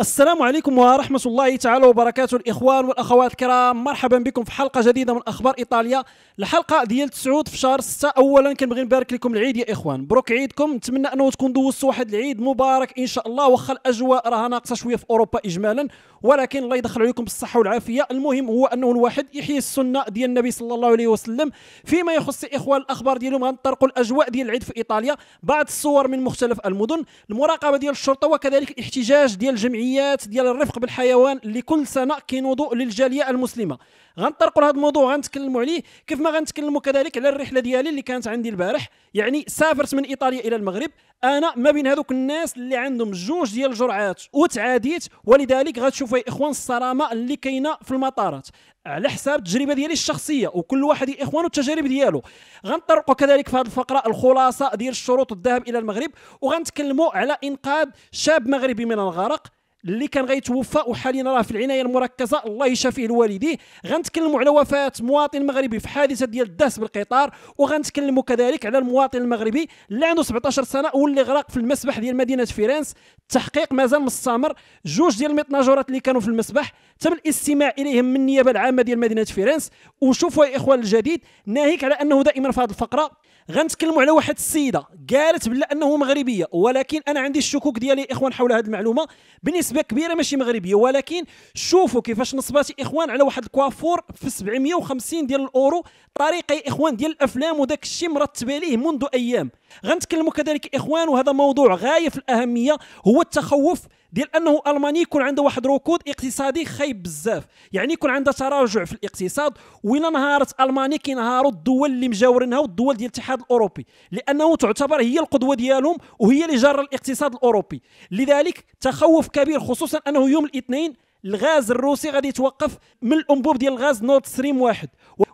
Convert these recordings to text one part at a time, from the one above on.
السلام عليكم ورحمة الله تعالى وبركاته الإخوان والأخوات الكرام مرحبا بكم في حلقة جديدة من أخبار إيطاليا الحلقة ديال تسعود في شهر ستة أولا كنبغي نبارك لكم العيد يا إخوان بروك عيدكم نتمنى أنه تكون دوزتوا واحد العيد مبارك إن شاء الله وخا الأجواء راها ناقصة شوية في أوروبا إجمالا ولكن الله يدخل عليكم بالصحة والعافية المهم هو أنه الواحد يحيي السنة ديال النبي صلى الله عليه وسلم فيما يخص إخوان الأخبار ديالهم غنطرقوا الأجواء ديال العيد في إيطاليا بعض الصور من مختلف المدن المراقبة ديال الشرطة وكذلك الاحتجاج ديال الجمعية الجمعيات ديال الرفق بالحيوان اللي كل سنه كينوضوا للجاليه المسلمه غنطرقوا لهذا الموضوع غنتكلموا عليه كيف ما غنتكلموا كذلك على الرحله ديالي اللي كانت عندي البارح يعني سافرت من ايطاليا الى المغرب انا ما بين هذوك الناس اللي عندهم جوج ديال الجرعات وتعاديت ولذلك غتشوفوا يا اخوان الصرامه اللي كاينه في المطارات على حساب التجربه ديالي الشخصيه وكل واحد يا اخوان التجارب ديالو غنطرقوا كذلك في هذه الفقره الخلاصه ديال الشروط الذهاب الى المغرب وغنتكلموا على انقاذ شاب مغربي من الغرق اللي كان غيتوفى وحاليا راه في العنايه المركزه الله يشافيه لوالديه غنتكلموا على وفاه مواطن مغربي في حادثه ديال الدهس بالقطار وغنتكلموا كذلك على المواطن المغربي اللي عنده 17 سنه واللي غرق في المسبح ديال مدينه فيرنس التحقيق مازال مستمر جوج ديال الميطناجورات اللي كانوا في المسبح تم الاستماع اليهم من النيابه العامه ديال مدينه فيرنس وشوفوا يا اخوان الجديد ناهيك على انه دائما في هذه الفقره غنتكلموا على واحد السيده قالت بلا انه مغربيه ولكن انا عندي الشكوك ديالي اخوان حول هذه المعلومه بنسبه كبيره ماشي مغربيه ولكن شوفوا كيفاش نصبات اخوان على واحد الكوافور في 750 ديال الاورو طريقه اخوان ديال الافلام وداك الشيء مرتبه ليه منذ ايام غنتكلموا كذلك اخوان وهذا موضوع غايه في الاهميه هو التخوف ديال انه المانيا يكون عنده واحد ركود اقتصادي خايب بزاف يعني يكون عندها تراجع في الاقتصاد وين انهارت المانيا كينهاروا الدول اللي مجاورينها والدول ديال الاتحاد الاوروبي لانه تعتبر هي القدوه ديالهم وهي اللي جرى الاقتصاد الاوروبي لذلك تخوف كبير خصوصا انه يوم الاثنين الغاز الروسي غادي يتوقف من الانبوب ديال الغاز نورد ستريم واحد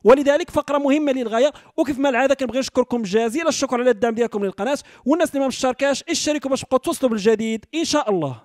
ولذلك فقره مهمه للغايه وكيف ما العاده كنبغي نشكركم جزيل الشكر على الدعم ديالكم للقناه والناس اللي ما مشتركاش اشتركوا باش تبقوا توصلوا بالجديد ان شاء الله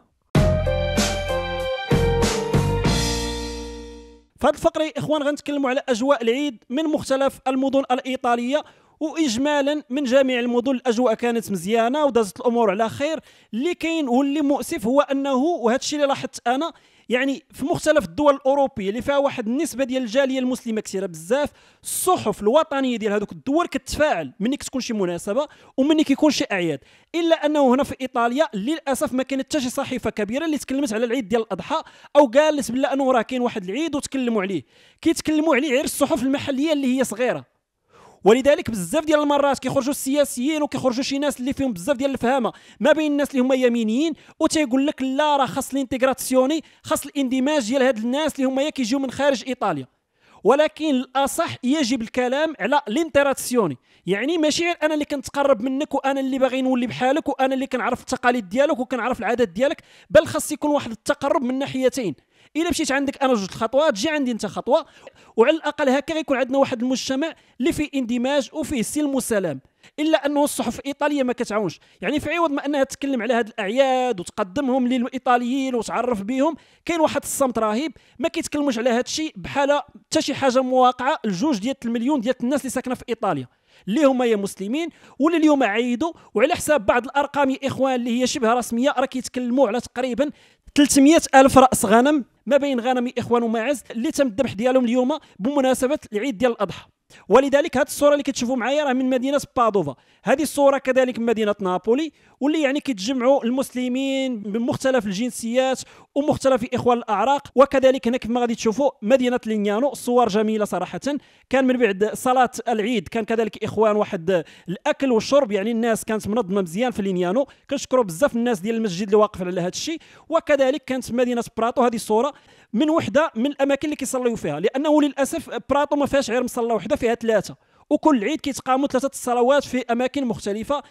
في هذه الفقره اخوان غنتكلموا على اجواء العيد من مختلف المدن الايطاليه واجمالا من جميع المدن الاجواء كانت مزيانه ودازت الامور على خير اللي كاين واللي مؤسف هو انه وهذا الشيء اللي لاحظت انا يعني في مختلف الدول الاوروبيه اللي فيها واحد النسبه ديال الجاليه المسلمه كثيره بزاف الصحف الوطنيه ديال هذوك الدول كتفاعل ملي كتكون شي مناسبه ومني كيكون شي اعياد الا انه هنا في ايطاليا للاسف ما كانت حتى شي صحيفه كبيره اللي تكلمت على العيد ديال الاضحى او قالت بلا انه راه كاين واحد العيد وتكلموا عليه كيتكلموا عليه غير الصحف المحليه اللي هي صغيره ولذلك بزاف ديال المرات كيخرجوا السياسيين وكيخرجوا شي ناس اللي فيهم بزاف ديال الفهامه ما بين الناس اللي هما يمينيين وتيقول لك لا راه خاص الانتغراسيوني خاص الاندماج ديال هاد الناس اللي هما يا كيجيو من خارج ايطاليا ولكن الاصح يجب الكلام على الانتراسيوني يعني ماشي انا اللي كنتقرب منك وانا اللي باغي نولي بحالك وانا اللي كنعرف التقاليد ديالك وكنعرف العادات ديالك بل خاص يكون واحد التقرب من ناحيتين الا مشيت عندك انا جوج الخطوات تجي عندي انت خطوه وعلى الاقل هكا غيكون عندنا واحد المجتمع اللي فيه اندماج وفيه سلم وسلام الا انه الصحف الايطاليه ما كتعاونش يعني في عوض ما انها تتكلم على هاد الاعياد وتقدمهم للايطاليين وتعرف بهم كاين واحد الصمت رهيب ما كيتكلموش على هاد الشيء بحال حتى شي حاجه مواقعه الجوج ديال المليون ديال الناس اللي ساكنه في ايطاليا اللي هما يا مسلمين ولا اليوم عيدوا وعلى حساب بعض الارقام يا اخوان اللي هي شبه رسميه راه كيتكلموا على تقريبا 300 الف راس غنم ما بين غنم اخوان معز اللي تم الذبح ديالهم اليوم بمناسبه العيد ديال الاضحى ولذلك هذه الصوره اللي كتشوفوا معايا راه من مدينه بادوفا هذه الصوره كذلك من مدينه نابولي واللي يعني كيتجمعوا المسلمين من مختلف الجنسيات ومختلف اخوان الاعراق وكذلك هنا كما غادي تشوفوا مدينه لينيانو صور جميله صراحه كان من بعد صلاه العيد كان كذلك اخوان واحد الاكل والشرب يعني الناس كانت منظمه مزيان في لينيانو كنشكروا بزاف الناس ديال المسجد اللي واقف على هذا الشيء وكذلك كانت مدينه براتو هذه الصوره من وحده من الاماكن اللي كيصليو فيها لانه للاسف براطو ما فيهاش غير مصلى وحده فيها ثلاثه وكل عيد كيتقاموا ثلاثه الصلوات في اماكن مختلفه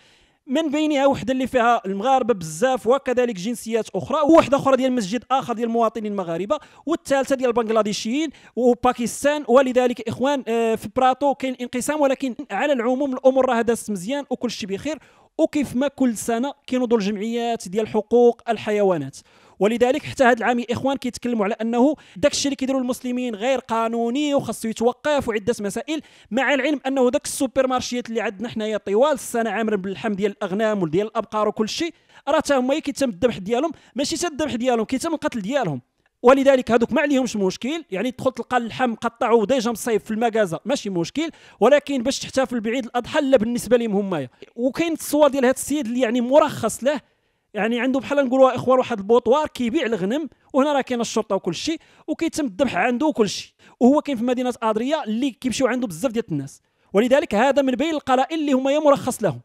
من بينها وحده اللي فيها المغاربه بزاف وكذلك جنسيات اخرى وواحده اخرى ديال مسجد اخر ديال المواطنين المغاربه والثالثه ديال البنغلاديشيين وباكستان ولذلك اخوان آه، في براطو كاين انقسام ولكن على العموم الامور راه دازت مزيان وكل شيء بخير وكيف ما كل سنه كينوضوا الجمعيات ديال حقوق الحيوانات ولذلك حتى هذا العام الاخوان كيتكلموا على انه داك الشيء اللي كيديروا المسلمين غير قانوني وخاصو يتوقف وعده مسائل مع العلم انه داك السوبر مارشيات اللي عندنا حنايا طوال السنه عامر باللحم ديال الاغنام وديال الابقار وكل شيء راه حتى هما كيتم الذبح ديالهم ماشي حتى الذبح ديالهم كيتم القتل ديالهم ولذلك هذوك ما عليهمش مشكل يعني تدخل تلقى اللحم مقطع وديجا مصايب في المكازا ماشي مشكل ولكن باش تحتفل بعيد الاضحى لا بالنسبه لهم همايا وكاين الصور ديال هذا السيد اللي يعني مرخص له يعني عنده بحال نقولوها اخوان واحد البوطوار كيبيع الغنم وهنا راه كاين الشرطه وكل شيء وكيتم الذبح عنده وكل شيء وهو كاين في مدينه ادريا اللي كيمشيو عنده بزاف ديال الناس ولذلك هذا من بين القلائل اللي هما مرخص لهم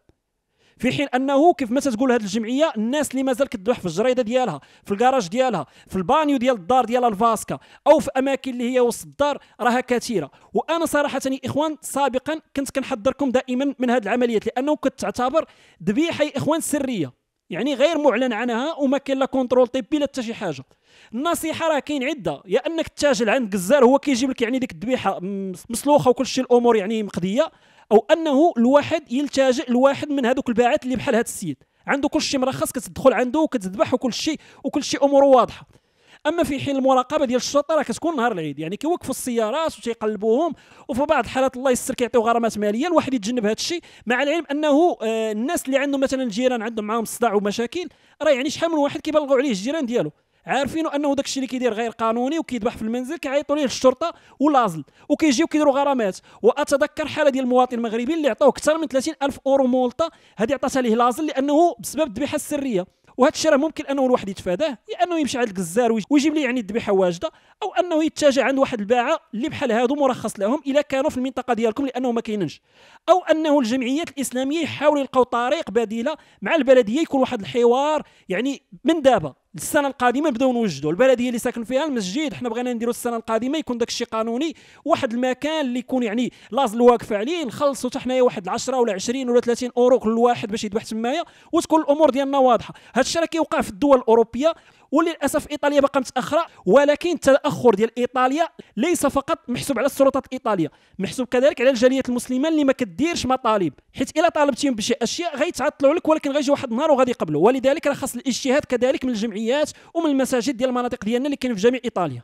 في حين انه كيف ما تقول هذه الجمعيه الناس اللي مازال كتذبح في الجريده ديالها في الكراج ديالها في البانيو ديال الدار ديالها الفاسكا او في اماكن اللي هي وسط الدار راها كثيره وانا صراحه يا اخوان سابقا كنت كنحذركم دائما من هذه العمليات لانه كتعتبر ذبيحه اخوان سريه يعني غير معلن عنها وما كاين لا كونترول طبي لا حتى شي حاجه النصيحه راه كاين عده يا انك تتاجل عند جزار هو كيجيب لك يعني ديك الذبيحه مسلوخه وكل شيء الامور يعني مقضيه او انه الواحد يلتجئ لواحد من هذوك الباعات اللي بحال هذا السيد عنده كل شيء مرخص كتدخل عنده وكتذبح وكل شيء وكل شيء اموره واضحه اما في حين المراقبه ديال الشرطه راه كتكون نهار العيد يعني كيوقفوا السيارات وتيقلبوهم وفي بعض الحالات الله يستر كيعطيو غرامات ماليه الواحد يتجنب هذا الشيء مع العلم انه آه، الناس اللي عندهم مثلا جيران عندهم معاهم صداع ومشاكل راه يعني شحال من واحد كيبلغوا عليه الجيران ديالو عارفين انه داك الشيء اللي كيدير غير قانوني وكيذبح في المنزل كيعيطوا ليه الشرطه ولازل وكيجيو كيديروا غرامات واتذكر حاله ديال المواطن المغربي اللي عطاوه اكثر من 30 الف اورو مولطه هذه عطاتها ليه لازل لانه بسبب الذبيحه السريه وهذا الشيء راه ممكن انه الواحد يتفاداه يا انه يمشي عند الجزار ويجيب لي يعني الذبيحه واجده او انه يتجه عند واحد الباعه اللي بحال هادو مرخص لهم الا كانوا في المنطقه ديالكم لانه ما كاينينش او انه الجمعيات الاسلاميه يحاولوا يلقاو طريق بديله مع البلديه يكون واحد الحوار يعني من دابا السنه القادمه نبداو نوجدوا البلديه اللي ساكن فيها المسجد حنا بغينا نديروا السنه القادمه يكون داك الشيء قانوني واحد المكان اللي يكون يعني لاز الواقف عليه نخلصوا حتى حنايا واحد 10 ولا 20 ولا 30 اورو كل واحد باش يذبح تمايا وتكون الامور ديالنا واضحه هذا الشيء راه كيوقع في الدول الاوروبيه وللاسف ايطاليا باقا متاخره ولكن التاخر ديال ايطاليا ليس فقط محسوب على السلطات الايطاليه محسوب كذلك على الجاليات المسلمه اللي ما كديرش مطالب حيت الا طالبتيهم بشي اشياء غيتعطلوا لك ولكن غيجي واحد النهار وغادي يقبلوا ولذلك راه خاص الاجتهاد كذلك من الجمعيات ومن المساجد ديال المناطق ديالنا اللي كاين في جميع ايطاليا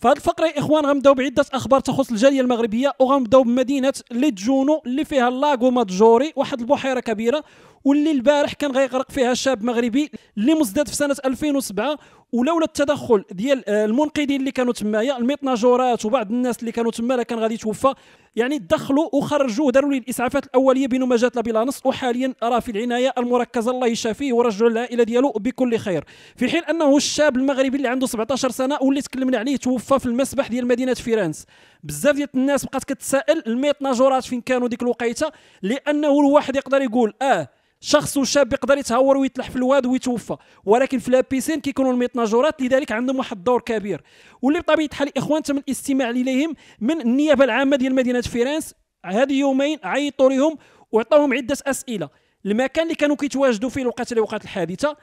فهاد الفقره يا اخوان غنبداو بعده اخبار تخص الجاليه المغربيه وغنبداو بمدينه ليتجونو اللي فيها لاغو ماجوري واحد البحيره كبيره واللي البارح كان غيغرق فيها شاب مغربي اللي مزداد في سنه 2007 ولولا التدخل ديال آه، المنقذين اللي كانوا تمايا الميطناجورات وبعض الناس اللي كانوا تما كان غادي يتوفى يعني دخلوا وخرجوا داروا لي الاسعافات الاوليه بينما جات لا بلا نص وحاليا راه في العنايه المركزه الله يشافيه ورجع العائله ديالو بكل خير في حين انه الشاب المغربي اللي عنده 17 سنه واللي تكلمنا عليه توفى في المسبح ديال مدينه فيرنس بزاف ديال الناس بقات كتسائل الميطناجورات فين كانوا ديك الوقيته لانه الواحد يقدر يقول اه شخص شاب يقدر يتهور ويتلح في الواد ويتوفى ولكن في لابيسين كيكونوا الميطناجورات لذلك عندهم واحد الدور كبير واللي بطبيعه الحال الاخوان تم الاستماع اليهم من النيابه العامه ديال مدينه فيرنس هذه يومين عيطوا لهم وعطاوهم عده اسئله المكان اللي كانوا كيتواجدوا فيه الوقت اللي وقعت الحادثه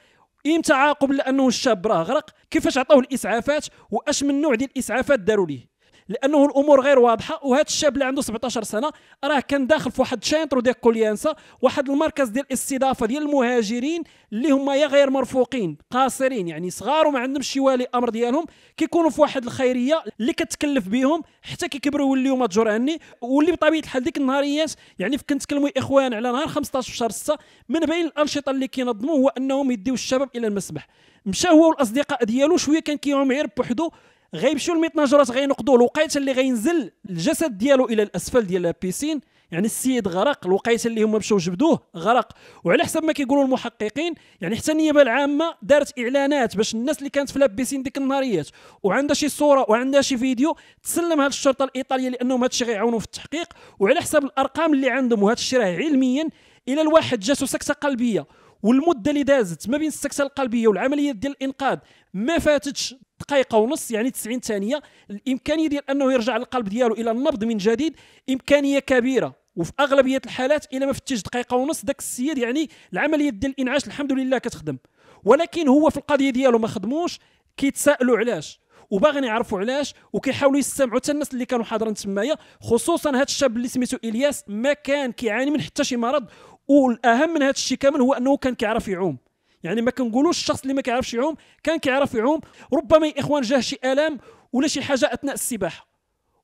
امتى عاقب لانه الشاب راه غرق كيفاش عطاوه الاسعافات واش من نوع ديال الاسعافات داروا ليه لانه الامور غير واضحه وهذا الشاب اللي عنده 17 سنه راه كان داخل في واحد شينترو ديال كوليانسا واحد المركز ديال الاستضافه ديال المهاجرين اللي هما يا غير مرفوقين قاصرين يعني صغار وما عندهمش شي والي امر ديالهم كيكونوا في واحد الخيريه اللي كتكلف بهم حتى كيكبروا يوليو ماجور عني واللي بطبيعه الحال ديك النهاريات يعني كنتكلموا اخوان على نهار 15 شهر 6 من بين الانشطه اللي كينظموا هو انهم يديو الشباب الى المسبح مشى هو والاصدقاء ديالو شويه كان كيعوم غير بوحدو غيمشيو ل 100 نجرات الوقيته اللي غينزل الجسد ديالو الى الاسفل ديال البيسين يعني السيد غرق الوقيته اللي هما مشاو جبدوه غرق وعلى حسب ما كيقولوا المحققين يعني حتى النيابه العامه دارت اعلانات باش الناس اللي كانت في لابيسين ديك النهاريات وعندها شي صوره وعندها شي فيديو تسلمها للشرطه الايطاليه لانهم هادشي غيعاونوا في التحقيق وعلى حسب الارقام اللي عندهم وهذا الشيء راه علميا الى الواحد جاتو سكته قلبيه والمده اللي دازت ما بين السكته القلبيه والعمليه ديال الانقاذ ما فاتتش دقائق ونص يعني 90 ثانيه الامكانيه ديال انه يرجع القلب ديالو الى النبض من جديد امكانيه كبيره وفي اغلبيه الحالات الى ما فتش دقيقه ونص داك السيد يعني العمليه ديال الانعاش الحمد لله كتخدم ولكن هو في القضيه ديالو ما خدموش كيتسائلوا علاش وباغيين يعرفوا علاش وكيحاولوا يستمعوا حتى الناس اللي كانوا حاضرين تمايا خصوصا هذا الشاب اللي سميتو الياس ما كان كيعاني من حتى شي مرض والاهم من هذا الشيء كامل هو انه كان كيعرف يعوم يعني ما كنقولوش الشخص اللي ما كيعرفش يعوم كان كيعرف يعوم ربما يا اخوان جاه شي الام ولا شي حاجه اثناء السباحه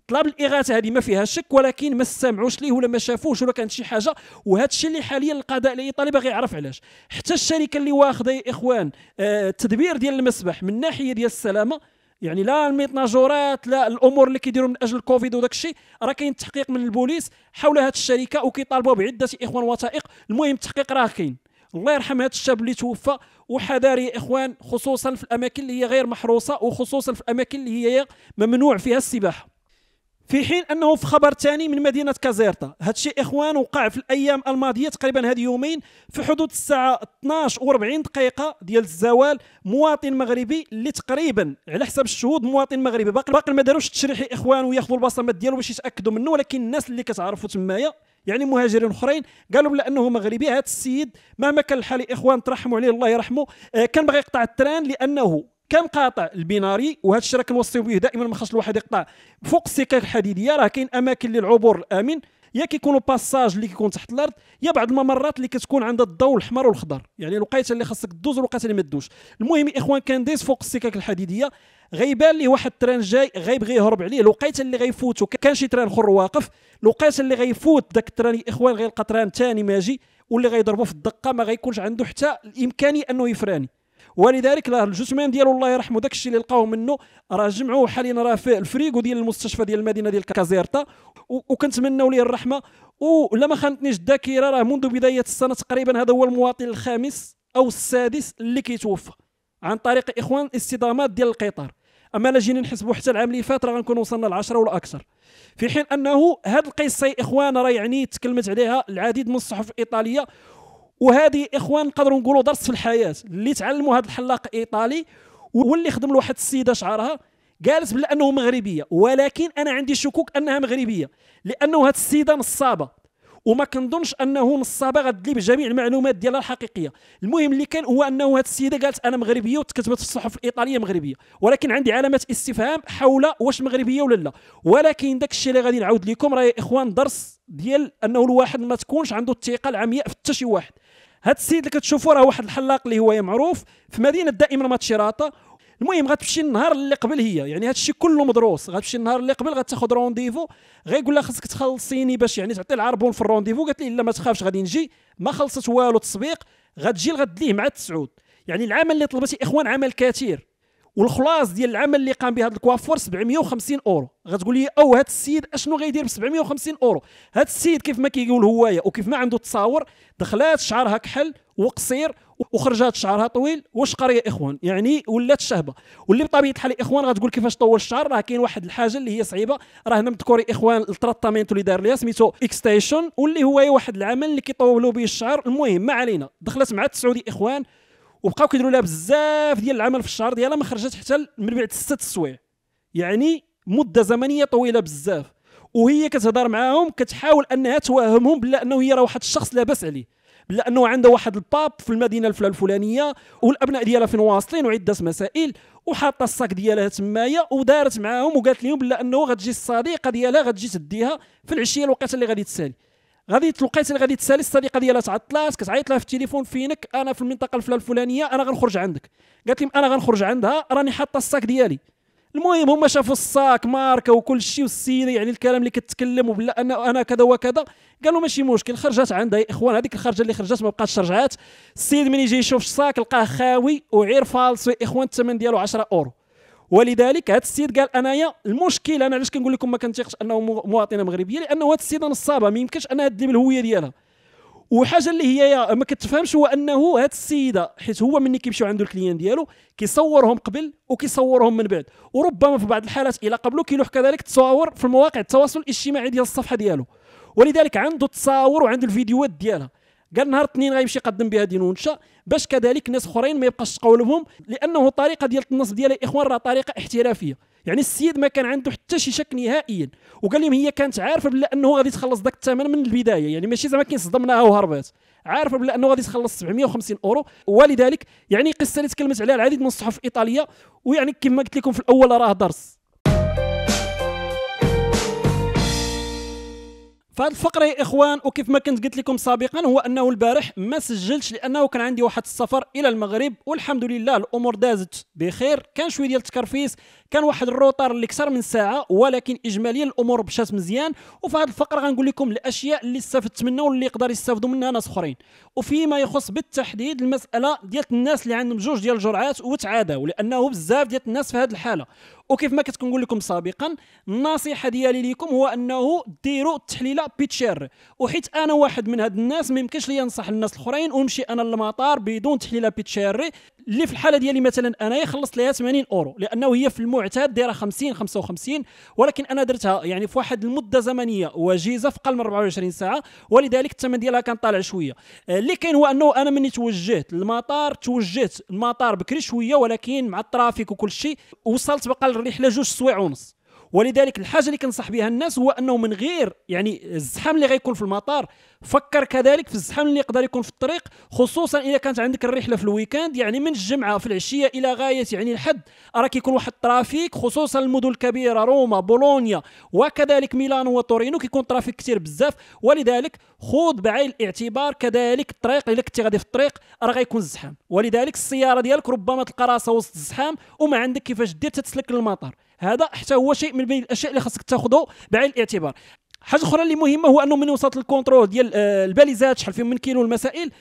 طلب الاغاثه هذه ما فيها شك ولكن ما سمعوش ليه ولا ما شافوش ولا كانت شي حاجه وهذا الشيء اللي حاليا القضاء الايطالي باغي يعرف علاش حتى الشركه اللي واخده يا اخوان آه، التدبير ديال المسبح من ناحيه ديال السلامه يعني لا الميطناجورات لا الامور اللي كيديروا من اجل الكوفيد وداك الشيء راه كاين تحقيق من البوليس حول هذه الشركه وكيطالبوا بعده اخوان وثائق المهم التحقيق راه كاين الله يرحم هذا الشاب اللي توفى وحذاري يا اخوان خصوصا في الاماكن اللي هي غير محروسه وخصوصا في الاماكن اللي هي ممنوع فيها السباحه في حين انه في خبر ثاني من مدينه كازيرتا هذا الشيء اخوان وقع في الايام الماضيه تقريبا هذه يومين في حدود الساعه 12 و40 دقيقه ديال الزوال مواطن مغربي اللي تقريبا على حسب الشهود مواطن مغربي باقي باقي ما داروش التشريح اخوان وياخذوا البصمات ديالو باش يتاكدوا منه ولكن الناس اللي كتعرفوا تمايا يعني مهاجرين اخرين قالوا بلا انه مغربي هذا السيد مهما كان الحال اخوان ترحموا عليه الله يرحمه آه، كان باغي يقطع التران لانه كان قاطع البناري وهذا راه كنوصيو به دائما ما خاص الواحد يقطع فوق السكك الحديديه راه كاين اماكن للعبور الامن يا كيكونوا باساج اللي كيكون تحت الارض يا بعض الممرات اللي كتكون عندها الضوء الاحمر والخضر يعني الوقيته اللي خاصك دوز والوقيته اللي ما تدوش المهم الاخوان ديس فوق السكك الحديديه غيبان ليه واحد التران جاي غيبغي يهرب عليه الوقيته اللي غيفوتو كان شي تران اخر واقف الوقيته اللي غيفوت داك التران الاخوان غيلقى تران ثاني ماجي واللي غيضربو في الدقه ما غيكونش عنده حتى الامكانيه انه يفراني ولذلك راه الجثمان ديالو الله يرحمه داك الشيء اللي لقاوه منه راه جمعوه حاليا راه في الفريغو ديال المستشفى ديال المدينه ديال كازيرتا وكنتمناو ليه الرحمه ولا ما خانتنيش الذاكره راه منذ بدايه السنه تقريبا هذا هو المواطن الخامس او السادس اللي كيتوفى عن طريق اخوان الاصطدامات ديال القطار اما لا جينا نحسبوا حتى العام اللي فات راه غنكون وصلنا ل 10 ولا اكثر في حين انه هذه القصه يا اخوان راه يعني تكلمت عليها العديد من الصحف الايطاليه وهذه اخوان نقدروا نقولوا درس في الحياه اللي تعلموا هذا الحلاق ايطالي واللي خدم لواحد السيده شعرها جالس بلا انه مغربيه ولكن انا عندي شكوك انها مغربيه لانه هذه السيده نصابه وما كنظنش انه نصابه غتدلي بجميع المعلومات ديالها الحقيقيه المهم اللي كان هو انه هذه السيده قالت انا مغربيه وتكتبت في الصحف الايطاليه مغربيه ولكن عندي علامات استفهام حول واش مغربيه ولا لا ولكن داك الشيء اللي غادي نعاود لكم راه يا اخوان درس ديال انه الواحد ما تكونش عنده الثقه العمياء في حتى شي واحد هذا السيد اللي كتشوفوا راه واحد الحلاق اللي هو معروف في مدينه دائما ماتشيراتا المهم غتمشي النهار اللي قبل هي يعني هذا الشيء كله مدروس غتمشي النهار اللي قبل غتاخذ رونديفو غيقول لها خاصك تخلصيني باش يعني تعطي العربون في الرونديفو قالت لي لا ما تخافش غادي نجي ما خلصت والو تصبيق غتجي غدليه مع تسعود يعني العمل اللي طلبتي اخوان عمل كثير والخلاص ديال العمل اللي قام به هذا الكوافور 750 اورو غتقول لي او هذا السيد اشنو غيدير ب 750 اورو هذا السيد كيف ما كيقول هوايا وكيف ما عنده تصاور دخلات شعرها كحل وقصير وخرجات شعرها طويل واش قرية اخوان يعني ولات شهبه واللي بطبيعه الحال اخوان غتقول كيفاش طول الشعر راه كاين واحد الحاجه اللي هي صعيبه راه هنا مذكور اخوان التراتامينتو اللي دار ليها سميتو اكستيشن واللي هو واحد العمل اللي كيطولوا به الشعر المهم ما علينا دخلت مع التسعودي اخوان وبقاو كيديروا لها بزاف ديال العمل في الشهر ديالها ما خرجت حتى من بعد ستة السوايع يعني مده زمنيه طويله بزاف وهي كتهضر معاهم كتحاول انها توهمهم بلا انه هي راه واحد الشخص لاباس عليه بلا انه عنده واحد الباب في المدينه الفلانيه والابناء ديالها فين واصلين وعده مسائل وحاطه الصاك ديالها تمايا ودارت معاهم وقالت لهم بلا انه غتجي الصديقه ديالها غتجي تديها في العشيه الوقيته اللي غادي تسالي غادي تلقيت غادي تسالي الصديقه ديالها تعطلات كتعيط لها في التليفون فينك انا في المنطقه الفلانيه انا غنخرج عندك قالت لي انا غنخرج عندها راني حاطه الساك ديالي المهم هما شافوا الساك ماركه وكل شيء والسيده يعني الكلام اللي كتكلم وبلا انا انا كذا وكذا قالوا ماشي مشكل خرجت عندها يا إيه، اخوان هذيك الخرجه اللي خرجت ما بقاتش رجعات السيد من يجي يشوف الساك لقاه خاوي وعير فالص يا إيه، اخوان الثمن ديالو 10 اورو ولذلك هذا السيد قال انايا المشكل انا علاش كنقول لكم ما كنتيقش انه مواطنه مغربيه لانه هذه السيده نصابه ما يمكنش انها تدي بالهويه ديالها وحاجه اللي هي ما كتفهمش هو انه هاد السيده حيت هو ملي كيمشيو عنده الكليان ديالو كيصورهم قبل وكيصورهم من بعد وربما في بعض الحالات الى قبله كيلوح كذلك تصاور في مواقع التواصل الاجتماعي ديال الصفحه ديالو ولذلك عنده التصاور وعنده الفيديوهات ديالها قال نهار الاثنين غيمشي يقدم بها دين ونشا باش كذلك ناس اخرين ما يبقاش تقولبهم لانه الطريقه ديال النصب ديال الاخوان راه طريقه احترافيه يعني السيد ما كان عنده حتى شي شك نهائيا وقال لهم هي كانت عارفه بلا انه غادي تخلص ذاك الثمن من البدايه يعني ماشي زعما كاين صدمناها وهربات عارفه بلا انه غادي تخلص 750 اورو ولذلك يعني قصه اللي تكلمت عليها العديد من الصحف الايطاليه ويعني كما قلت لكم في الاول راه درس فهاد الفقره يا اخوان وكيف ما كنت قلت لكم سابقا هو انه البارح ما سجلتش لانه كان عندي واحد السفر الى المغرب والحمد لله الامور دازت بخير كان شويه ديال التكرفيس كان واحد اللي كثر من ساعه ولكن اجماليا الامور مشات مزيان وفي هذه الفقره غنقول لكم الاشياء اللي استفدت منها واللي يقدر يستافدوا منها ناس اخرين وفيما يخص بالتحديد المساله ديال الناس اللي عندهم جوج ديال الجرعات وتعادوا لانه بزاف ديال الناس في هذه الحاله وكيف ما كنت كنقول لكم سابقا النصيحه ديالي ليكم هو انه ديروا التحليله بيتشير وحيت انا واحد من هاد الناس ما يمكنش ليا ننصح الناس الاخرين ونمشي انا للمطار بدون تحليله بيتشيري اللي في الحاله ديالي مثلا انايا خلصت ليها 80 اورو لانه هي في المعتاد دايره 50 55 ولكن انا درتها يعني في واحد المده زمنيه وجيزه في اقل من 24 ساعه ولذلك الثمن ديالها كان طالع شويه آه، اللي كاين هو انه انا مني توجهت للمطار توجهت المطار بكري شويه ولكن مع الترافيك وكل شيء وصلت بقى الرحله جوج سوايع ونص ولذلك الحاجه اللي كنصح بها الناس هو انه من غير يعني الزحام اللي غيكون في المطار فكر كذلك في الزحام اللي يقدر يكون في الطريق خصوصا اذا كانت عندك الرحله في الويكاند يعني من الجمعه في العشيه الى غايه يعني الحد راه كيكون واحد الترافيك خصوصا المدن الكبيره روما بولونيا وكذلك ميلانو وتورينو كيكون ترافيك كثير بزاف ولذلك خذ بعين الاعتبار كذلك الطريق الا كنتي غادي في الطريق راه غيكون الزحام ولذلك السياره ديالك ربما تلقى راسها وسط الزحام وما عندك كيفاش دير تتسلك للمطار هذا حتى هو شيء من بين الاشياء اللي خاصك تاخذه بعين الاعتبار حاجه اخرى اللي مهمه هو انه من وصلت الكونترول ديال آه، الباليزات شحال فيهم من كيلو المسائل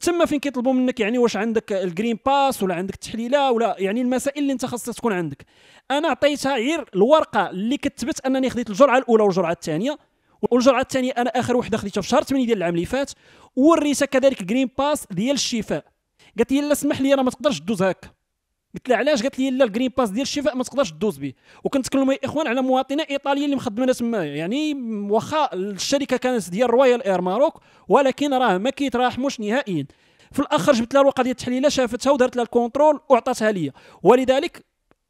تما فين كيطلبوا منك يعني واش عندك الجرين باس ولا عندك التحليله ولا يعني المسائل اللي انت خاصك تكون عندك انا عطيتها غير الورقه اللي كتبت انني خديت الجرعه الاولى والجرعه الثانيه والجرعه الثانيه انا اخر وحده خديتها في شهر 8 ديال العام اللي فات وريتها كذلك جرين باس ديال الشفاء قالت لي لا سمح لي انا ما تقدرش دوز هكا قلت لها علاش قالت لي لا الجرين باس ديال الشفاء ما تقدرش تدوز به وكنتكلموا يا اخوان على مواطنه ايطاليه اللي مخدمه تما يعني واخا الشركه كانت ديال رويال اير ماروك ولكن راه ما كيتراحموش نهائيا في الاخر جبت لها الورقه ديال التحليله شافتها ودارت لها الكونترول وعطاتها ليا ولذلك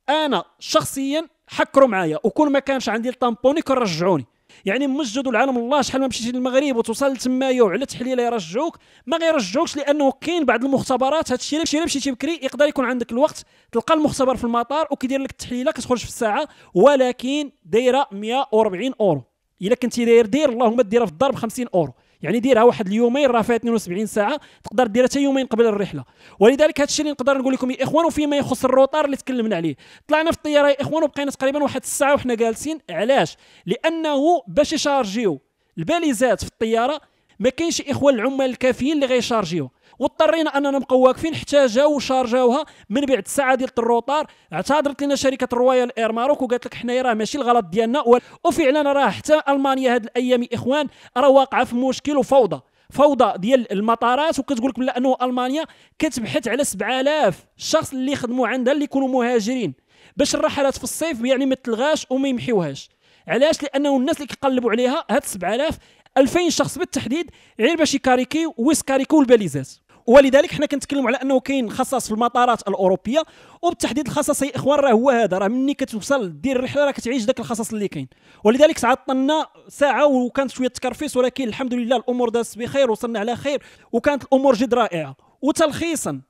انا شخصيا حكروا معايا وكل ما كانش عندي الطامبوني كنرجعوني يعني مسجد العالم الله شحال ما مشيتي للمغرب وتوصل تمايا وعلى تحليله يرجعوك ما غيرجعوكش لانه كاين بعض المختبرات هذا الشيء اللي مشيتي بكري يقدر يكون عندك الوقت تلقى المختبر في المطار وكيدير لك التحليله كتخرج في الساعه ولكن دايره 140 اورو الا كنتي داير دير اللهم ديرها في الدار ب 50 اورو يعني ديرها واحد اليومين راه فيها 72 ساعه تقدر ديرها حتى يومين قبل الرحله ولذلك هذا الشيء اللي نقدر نقول لكم يا اخوان وفيما يخص الروطار اللي تكلمنا عليه طلعنا في الطياره يا اخوان وبقينا تقريبا واحد الساعه وحنا جالسين علاش لانه باش يشارجيو الباليزات في الطياره ما كاينش اخوان العمال الكافيين اللي غيشارجيو واضطرينا اننا نبقاو واقفين حتى جاو شارجاوها من بعد الساعه ديال الروطار اعتذرت لنا شركه الرويال اير ماروك وقالت لك حنايا راه ماشي الغلط ديالنا وفعلا راه حتى المانيا هاد الايام اخوان راه واقعه في مشكل وفوضى فوضى ديال المطارات وكتقول لك انه المانيا كتبحث على 7000 شخص اللي يخدموا عندها اللي يكونوا مهاجرين باش الرحلات في الصيف يعني ما تلغاش وما يمحيوهاش علاش لانه الناس اللي كيقلبوا عليها هاد 7000 2000 شخص بالتحديد غير باش يكاريكيو ويسكاريكو الباليزات ولذلك حنا كنتكلموا على انه كاين خصاص في المطارات الاوروبيه وبالتحديد الخصاص يا اخوان راه هو هذا راه ملي كتوصل دير الرحله راه كتعيش ذاك الخصاص اللي كاين ولذلك تعطلنا ساعه وكانت شويه تكرفيس ولكن الحمد لله الامور دازت بخير وصلنا على خير وكانت الامور جد رائعه وتلخيصا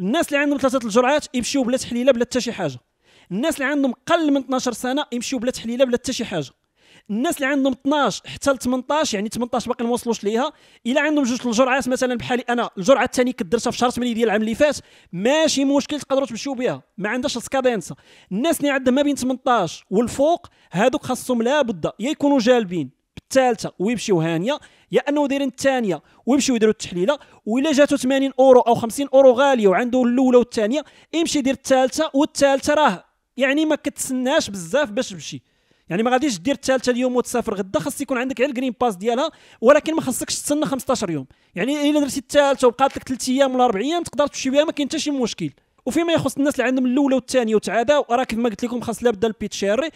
الناس اللي عندهم ثلاثه الجرعات يمشيو بلا تحليله بلا حتى شي حاجه الناس اللي عندهم قل من 12 سنه يمشيو بلا تحليله بلا حتى شي حاجه الناس اللي عندهم 12 حتى ل 18 يعني 18 باقي ما وصلوش ليها الا عندهم جوج الجرعات مثلا بحالي انا الجرعه الثانيه كدرتها في شهر 8 ديال العام اللي فات ماشي مشكل تقدروا تمشيو بها ما عندهاش السكادينسا الناس اللي عندهم ما بين 18 والفوق هادوك خاصهم لابد يا يكونوا جالبين بالثالثه ويمشيو هانيه يا انه دايرين الثانيه ويمشيو يديروا التحليله ولا جاتو 80 اورو او 50 اورو غاليه وعنده الاولى والثانيه يمشي يدير الثالثه والثالثه راه يعني ما كتسناش بزاف باش تمشي يعني ما غاديش دير الثالثه اليوم وتسافر غدا خاص يكون عندك غير الجرين باس ديالها ولكن ما خاصكش تستنى 15 يوم يعني الا درتي الثالثه وبقات لك ثلاث ايام ولا اربع ايام تقدر تمشي بها ما كاين حتى شي مشكل وفيما يخص الناس اللي عندهم الاولى والثانيه وتعادى راه كيف ما قلت لكم خاص لا بدا البيتشيري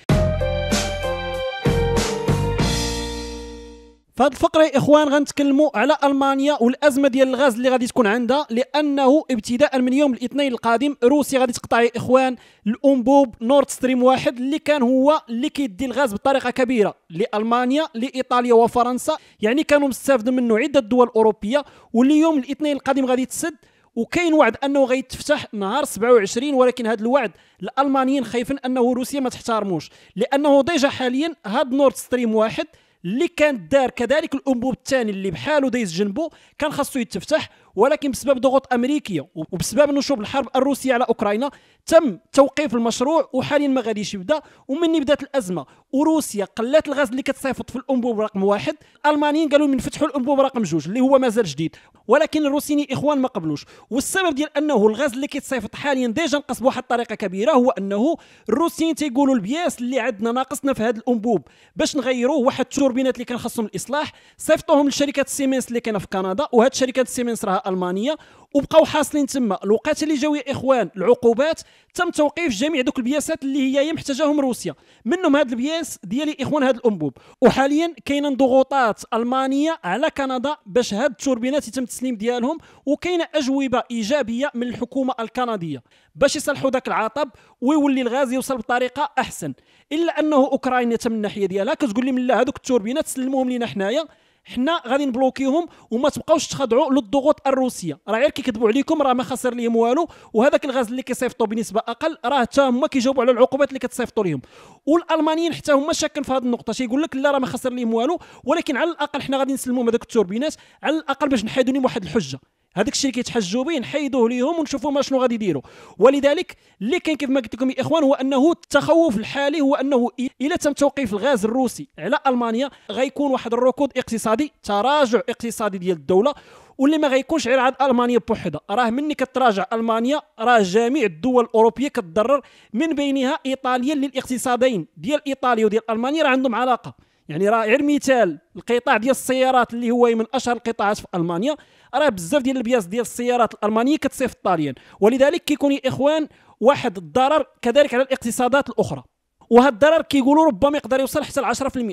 فهاد الفقره يا اخوان غنتكلموا على المانيا والازمه ديال الغاز اللي غادي تكون عندها لانه ابتداء من يوم الاثنين القادم روسيا غادي تقطع يا اخوان الانبوب نورد ستريم واحد اللي كان هو اللي كيدي الغاز بطريقه كبيره لالمانيا لايطاليا وفرنسا يعني كانوا مستافدين منه عده دول اوروبيه واللي يوم الاثنين القادم غادي تسد وكاين وعد انه غيتفتح نهار 27 ولكن هذا الوعد الالمانيين خايفين انه روسيا ما تحترموش لانه ديجا حاليا هاد نورد ستريم واحد اللي كان دار كذلك الانبوب الثاني اللي بحاله دايز جنبه كان خاصو يتفتح ولكن بسبب ضغوط امريكيه وبسبب نشوب الحرب الروسيه على اوكرانيا تم توقيف المشروع وحاليا ما غاديش يبدا ومن بدات الازمه وروسيا قلات الغاز اللي كتصيفط في الانبوب رقم واحد الالمانيين قالوا من فتحوا الانبوب رقم جوج اللي هو مازال جديد ولكن الروسيين اخوان ما قبلوش والسبب ديال انه الغاز اللي كيتصيفط حاليا ديجا نقص بواحد الطريقه كبيره هو انه الروسيين تيقولوا البياس اللي عندنا ناقصنا في هذا الانبوب باش نغيروه واحد التوربينات اللي كان خاصهم الاصلاح صيفطوهم لشركه سيمنس اللي كاينه في كندا وهاد شركه سيمنس راها الالمانيه وبقاو حاصلين تما الوقت اللي جاو يا اخوان العقوبات تم توقيف جميع دوك البياسات اللي هي محتاجاهم روسيا منهم هاد البياس ديال اخوان هاد الانبوب وحاليا كاينه ضغوطات المانيه على كندا باش هاد التوربينات يتم التسليم ديالهم وكاينه اجوبه ايجابيه من الحكومه الكنديه باش يصلحوا داك العطب ويولي الغاز يوصل بطريقه احسن الا انه اوكرانيا تم الناحيه ديالها كتقول لهم لا هذوك التوربينات سلموهم لينا حنايا حنا غادي نبلوكيهم وما تبقاوش تخضعوا للضغوط الروسيه راه غير كيكذبوا عليكم راه ما خسر ليهم والو وهذاك الغاز اللي كيصيفطوا بنسبه اقل راه حتى هما كيجاوبوا على العقوبات اللي كتصيفطوا ليهم والالمانيين حتى هما شاكين في هذه النقطه تيقول لك لا راه ما خسر ليهم والو ولكن على الاقل حنا غادي نسلموا هذوك التوربينات على الاقل باش نحيدوا لهم واحد الحجه هذاك الشيء اللي كيتحجوا به نحيدوه ليهم ونشوفوا شنو غادي يديروا ولذلك اللي كاين كيف ما قلت لكم يا اخوان هو انه التخوف الحالي هو انه الا تم توقيف الغاز الروسي على المانيا غيكون واحد الركود اقتصادي تراجع اقتصادي ديال الدوله واللي ما غيكونش غير عاد المانيا بوحدها راه مني كتراجع المانيا راه جميع الدول الاوروبيه كتضرر من بينها ايطاليا اللي الاقتصادين ديال ايطاليا وديال المانيا راه عندهم علاقه يعني راه غير مثال القطاع ديال السيارات اللي هو من اشهر القطاعات في المانيا راه بزاف ديال البياس ديال السيارات الالمانيه كتصيفط الطاليان ولذلك كيكون يا اخوان واحد الضرر كذلك على الاقتصادات الاخرى وهذا الضرر كيقولوا ربما يقدر يوصل حتى ل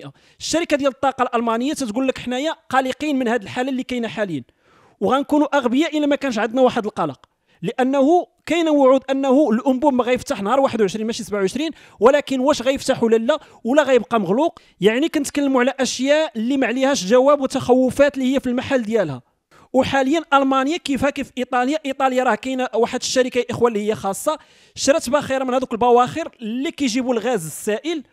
10% الشركه ديال الطاقه الالمانيه تتقول لك حنايا قلقين من هذه الحاله اللي كاينه حاليا وغنكونوا اغبياء الا ما كانش عندنا واحد القلق لانه كاين وعود انه الانبوب ما غيفتح نهار 21 ماشي 27 ولكن واش غيفتح ولا لا ولا غيبقى مغلوق يعني كنتكلموا على اشياء اللي ما عليهاش جواب وتخوفات اللي هي في المحل ديالها وحاليا المانيا كيفها كيف ايطاليا ايطاليا راه كاينه واحد الشركه يا اخوان اللي هي خاصه شرات باخره من هذوك البواخر اللي كيجيبوا الغاز السائل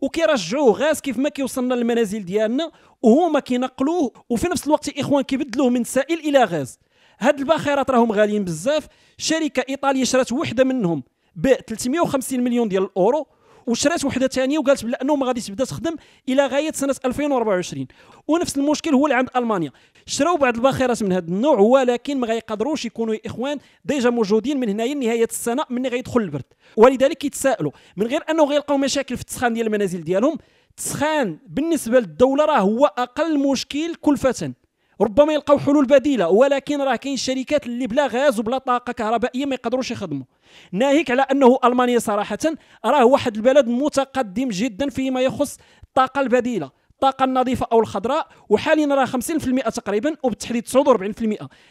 وكيرجعوه غاز كيف ما كيوصلنا للمنازل ديالنا وهما كينقلوه وفي نفس الوقت يا اخوان كيبدلوه من سائل الى غاز هاد الباخرات راهم غاليين بزاف شركه ايطاليه شرات وحده منهم ب 350 مليون ديال الاورو وشرات وحده ثانيه وقالت بلا انه ما غاديش تبدا تخدم الى غايه سنه 2024 ونفس المشكل هو اللي عند المانيا شراو بعض الباخرات من هذا النوع ولكن ما غيقدروش يكونوا اخوان ديجا موجودين من هنايا لنهايه السنه من غيدخل البرد ولذلك كيتسائلوا من غير انه غيلقاو مشاكل في التسخان ديال المنازل ديالهم التسخان بالنسبه للدوله راه هو اقل مشكل كلفه ربما يلقاو حلول بديله ولكن راه كاين شركات اللي بلا غاز وبلا طاقه كهربائيه ما يقدروش يخدموا ناهيك على انه المانيا صراحه راه واحد البلد متقدم جدا فيما يخص الطاقه البديله الطاقه النظيفه او الخضراء وحاليا راه 50% تقريبا وبالتحديد 49%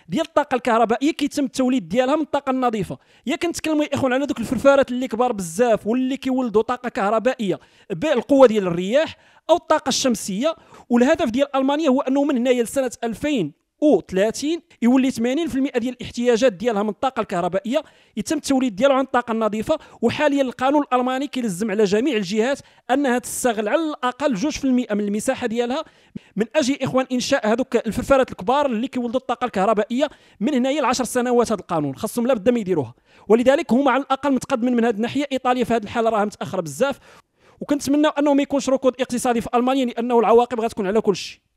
ديال الطاقه الكهربائيه كيتم التوليد ديالها من الطاقه النظيفه يا كنتكلموا يا اخوان على دوك الفرفارات اللي كبار بزاف واللي كيولدوا طاقه كهربائيه بالقوه ديال الرياح او الطاقه الشمسيه والهدف ديال المانيا هو انه من هنايا لسنه 2030 يولي 80% ديال الاحتياجات ديالها من الطاقه الكهربائيه يتم التوليد ديالو عن الطاقه النظيفه وحاليا القانون الالماني كيلزم على جميع الجهات انها تستغل على الاقل 2% من المساحه ديالها من اجل اخوان انشاء هذوك الفرفارات الكبار اللي كيولدوا الطاقه الكهربائيه من هنايا ل 10 سنوات هذا القانون خاصهم لا بد ما يديروها ولذلك هما على الاقل متقدمين من هذه الناحيه ايطاليا في هذه الحاله راها متاخره بزاف وكنتمنى انه ما يكونش ركود اقتصادي في المانيا لانه العواقب غتكون على كل شيء